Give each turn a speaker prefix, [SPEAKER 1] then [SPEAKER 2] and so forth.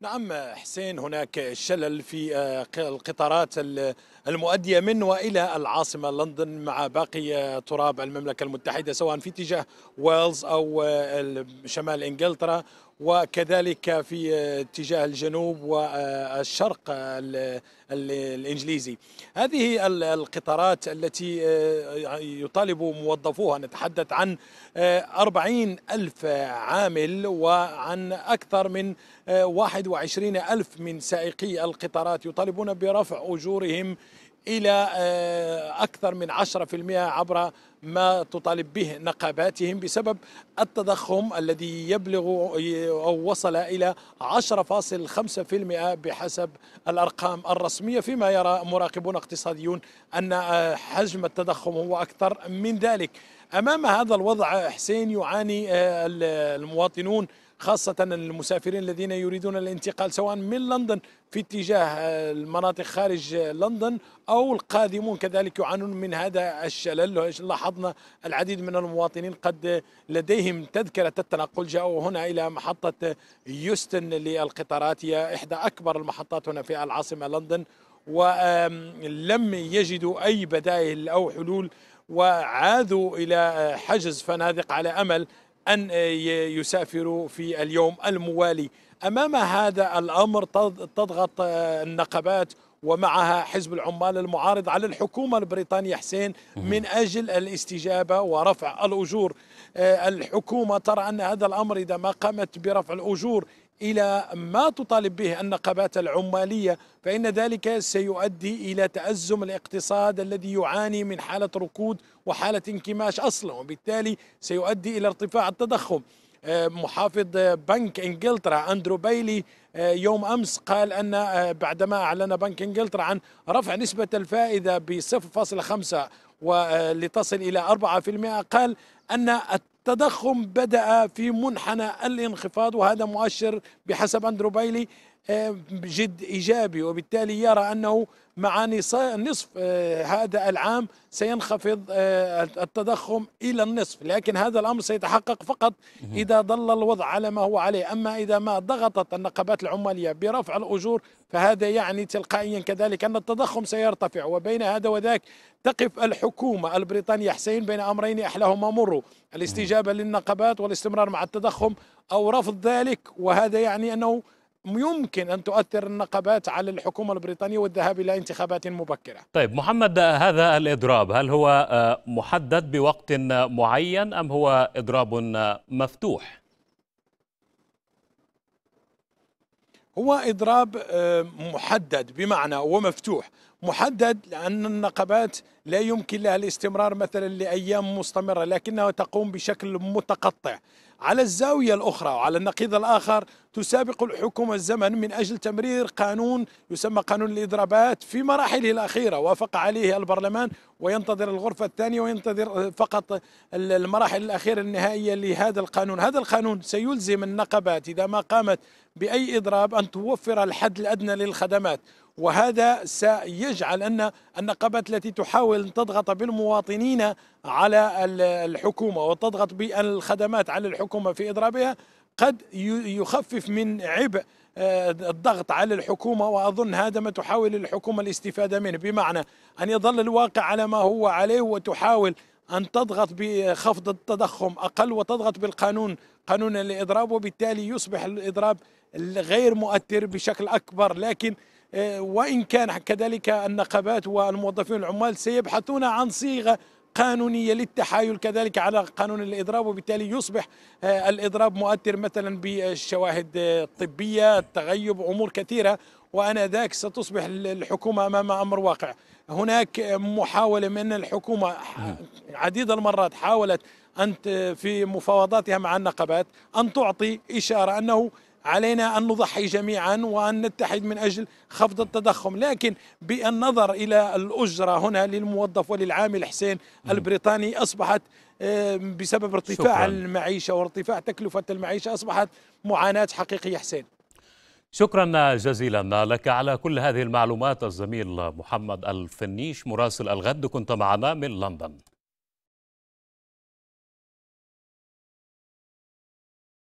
[SPEAKER 1] نعم حسين هناك شلل في آه، القطارات المؤدية من وإلى العاصمة لندن مع باقي آه، تراب المملكة المتحدة سواء في اتجاه ويلز أو آه، شمال إنجلترا وكذلك في اتجاه الجنوب والشرق الإنجليزي هذه القطارات التي آه، يطالب موظفوها نتحدث عن 40 آه، ألف عامل وعن أكثر من 21 آه، ألف من سائقي القطارات يطالبون برفع أجورهم إلى آه، أكثر من 10% عبر ما تطالب به نقاباتهم بسبب التضخم الذي يبلغ أو وصل إلى 10.5% بحسب الأرقام الرسمية فيما يرى مراقبون اقتصاديون أن آه، حجم التضخم هو أكثر من ذلك أمام هذا الوضع حسين يعاني آه، المواطنون خاصة المسافرين الذين يريدون الانتقال سواء من لندن في اتجاه آه، المناطق خارج لندن أو القادمون كذلك يعانون من هذا الشلل لاحظنا العديد من المواطنين قد لديهم تذكرة التنقل جاءوا هنا إلى محطة يوستن للقطارات هي إحدى أكبر المحطات هنا في العاصمة لندن ولم يجدوا أي بدائل أو حلول وعادوا إلى حجز فنادق على أمل أن يسافروا في اليوم الموالي أمام هذا الأمر تضغط آه، النقبات ومعها حزب العمال المعارض على الحكومة البريطانية حسين من أجل الاستجابة ورفع الأجور آه، الحكومة ترى أن هذا الأمر إذا ما قامت برفع الأجور إلى ما تطالب به النقابات العمالية فإن ذلك سيؤدي إلى تأزم الاقتصاد الذي يعاني من حالة ركود وحالة انكماش أصلا وبالتالي سيؤدي إلى ارتفاع التضخم آه، محافظ بنك انجلترا اندرو بايلي آه، يوم امس قال ان آه، بعدما اعلن بنك انجلترا عن رفع نسبه الفائده ب 0.5 ولتصل الى 4% قال ان التضخم بدأ في منحنى الانخفاض وهذا مؤشر بحسب أندرو بايلي آه، جد إيجابي وبالتالي يرى أنه مع نصف آه، هذا العام سينخفض آه، التضخم إلى النصف لكن هذا الأمر سيتحقق فقط إذا ظل الوضع على ما هو عليه أما إذا ما ضغطت النقابات العمالية برفع الأجور فهذا يعني تلقائيا كذلك أن التضخم سيرتفع وبين هذا وذاك تقف الحكومة البريطانية حسين بين أمرين أحلاهما مر الاستجابة للنقابات والاستمرار مع التضخم أو رفض ذلك وهذا يعني أنه يمكن أن تؤثر النقابات على الحكومة البريطانية والذهاب إلى انتخابات مبكرة طيب محمد هذا الإضراب هل هو آه، محدد بوقت معين أم هو إضراب آه، مفتوح؟ هو إضراب آه، محدد بمعنى ومفتوح محدد لأن النقبات لا يمكن لها الاستمرار مثلا لأيام مستمرة لكنها تقوم بشكل متقطع على الزاوية الأخرى وعلى النقيض الآخر تسابق الحكومة الزمن من أجل تمرير قانون يسمى قانون الإضرابات في مراحله الأخيرة وافق عليه البرلمان وينتظر الغرفة الثانية وينتظر فقط المراحل الأخيرة النهائية لهذا القانون هذا القانون سيلزم النقبات إذا ما قامت بأي إضراب أن توفر الحد الأدنى للخدمات وهذا سيجعل أن النقابات التي تحاول أن تضغط بالمواطنين على الحكومة وتضغط بالخدمات على الحكومة في إضرابها قد يخفف من عبء آه، الضغط على الحكومة وأظن هذا ما تحاول الحكومة الاستفادة منه بمعنى أن يظل الواقع على ما هو عليه وتحاول أن تضغط بخفض التضخم أقل وتضغط بالقانون قانون الإضراب وبالتالي يصبح الإضراب غير مؤثر بشكل أكبر لكن آه، وإن كان كذلك النقابات والموظفين العمال سيبحثون عن صيغة قانونيه للتحايل كذلك على قانون الاضراب وبالتالي يصبح آه، الاضراب مؤثر مثلا بالشواهد آه، الطبيه، التغيب، امور كثيره وانا ذاك ستصبح الحكومه امام امر واقع. هناك محاوله من الحكومه نعم. عديد المرات حاولت ان في مفاوضاتها مع النقابات ان تعطي اشاره انه علينا أن نضحي جميعا وأن نتحد من أجل خفض التضخم لكن بالنظر إلى الأجرة هنا للموظف وللعامل حسين البريطاني أصبحت بسبب ارتفاع شكرا. المعيشة وارتفاع تكلفة المعيشة أصبحت معاناة حقيقية حسين شكرا جزيلا لك على كل هذه المعلومات الزميل محمد الفنيش مراسل الغد كنت معنا من لندن